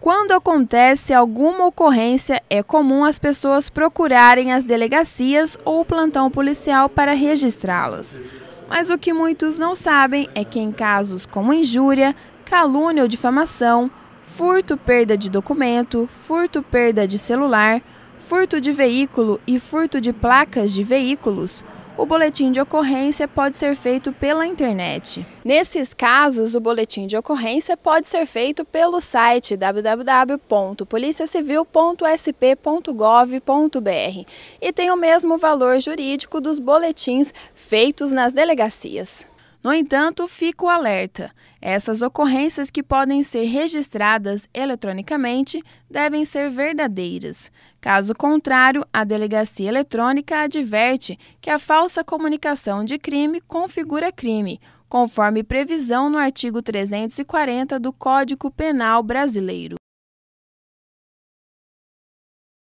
Quando acontece alguma ocorrência, é comum as pessoas procurarem as delegacias ou o plantão policial para registrá-las. Mas o que muitos não sabem é que em casos como injúria, calúnia ou difamação, furto, perda de documento, furto, perda de celular, furto de veículo e furto de placas de veículos, o boletim de ocorrência pode ser feito pela internet. Nesses casos, o boletim de ocorrência pode ser feito pelo site www.policiacivil.sp.gov.br e tem o mesmo valor jurídico dos boletins feitos nas delegacias. No entanto, fica o alerta: essas ocorrências que podem ser registradas eletronicamente devem ser verdadeiras. Caso contrário, a delegacia eletrônica adverte que a falsa comunicação de crime configura crime, conforme previsão no artigo 340 do Código Penal Brasileiro.